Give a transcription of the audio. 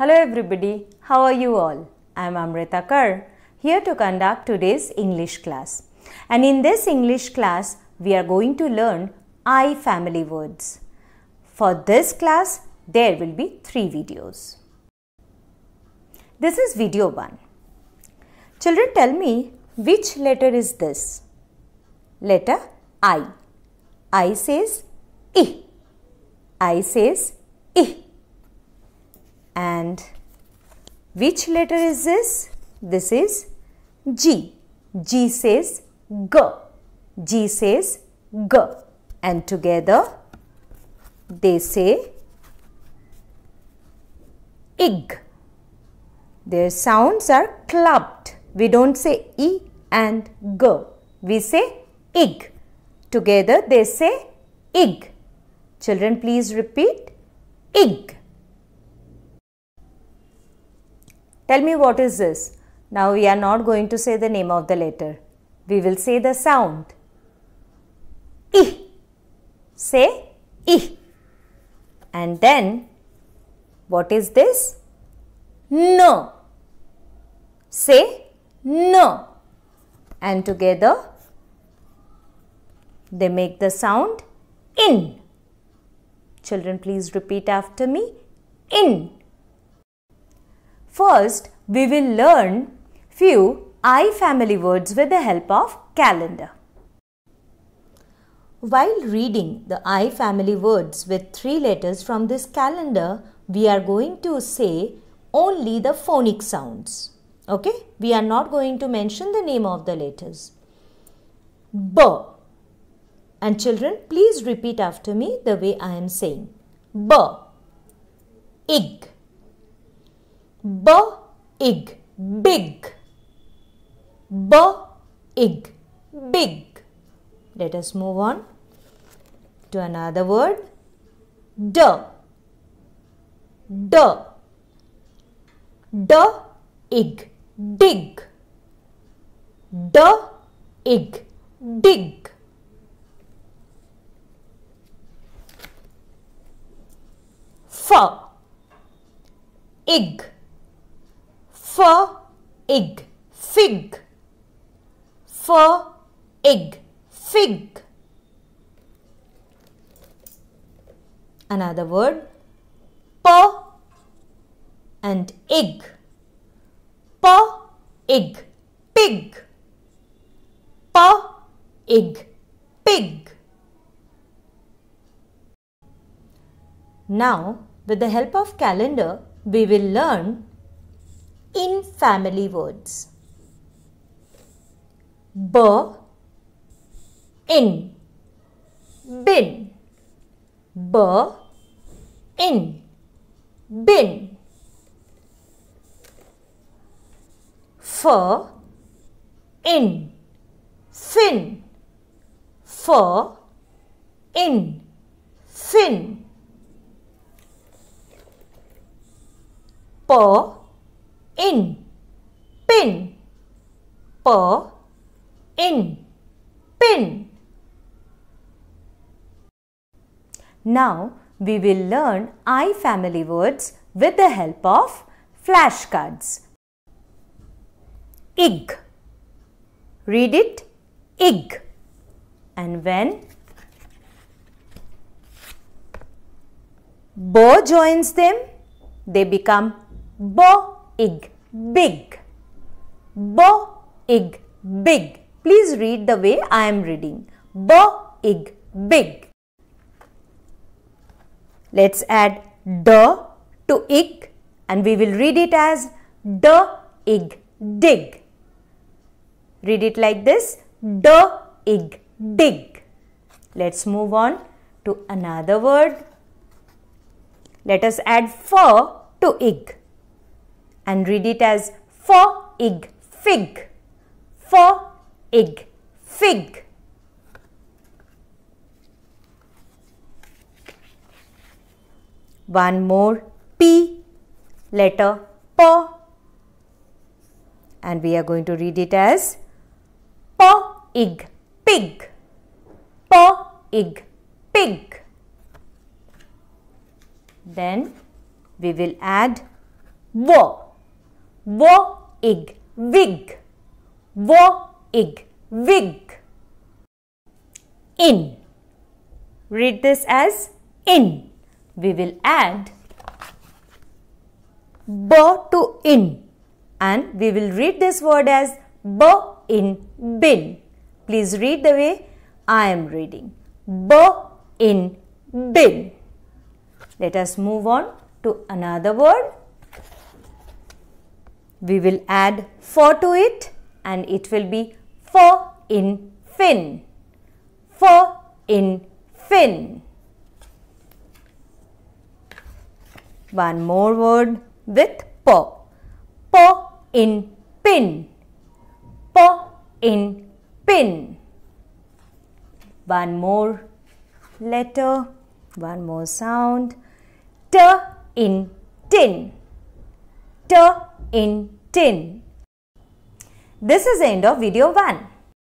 Hello everybody, how are you all? I am Amrita Kar, here to conduct today's English class. And in this English class, we are going to learn I family words. For this class, there will be three videos. This is video 1. Children tell me, which letter is this? Letter I. I says I. I says I and which letter is this? This is G. G says G. G says G. And together they say Ig. Their sounds are clubbed. We don't say E and G. We say Ig. Together they say Ig. Children please repeat Ig. Tell me what is this? Now we are not going to say the name of the letter. We will say the sound. I. Say I. And then what is this? No. Say no. And together they make the sound in. Children, please repeat after me. In. First, we will learn few I family words with the help of calendar. While reading the I family words with three letters from this calendar, we are going to say only the phonic sounds. Okay? We are not going to mention the name of the letters. B. And children, please repeat after me the way I am saying. B. Ig. B-ig, big. B-ig, big. Let us move on to another word. D. D. D-ig, dig. D-ig, dig. F. Ig F ig fig F ig fig Another word P and ig P ig pig P ig pig Now with the help of calendar we will learn in family words. B in bin B in bin F in fin F in fin P per in pin. Now we will learn I family words with the help of flashcards. Ig. Read it ig. And when bo joins them, they become bo ig, big. Bo ig big. Please read the way I am reading. B ig big. Let's add d to ig and we will read it as d ig dig. Read it like this d ig dig. Let's move on to another word. Let us add for to ig and read it as for ig fig for egg, fig. One more P letter P and we are going to read it as P-ig, pig, P-ig, pig. Then we will add W, W-ig, wig. Wo-ig, wig. In. Read this as in. We will add bo to in and we will read this word as bo in bin. Please read the way I am reading. Bo in bin. Let us move on to another word. We will add for to it and it will be for in fin. for in fin. One more word with po. Po in pin. Po in pin. One more letter, one more sound. T in tin. T in tin. This is the end of video 1.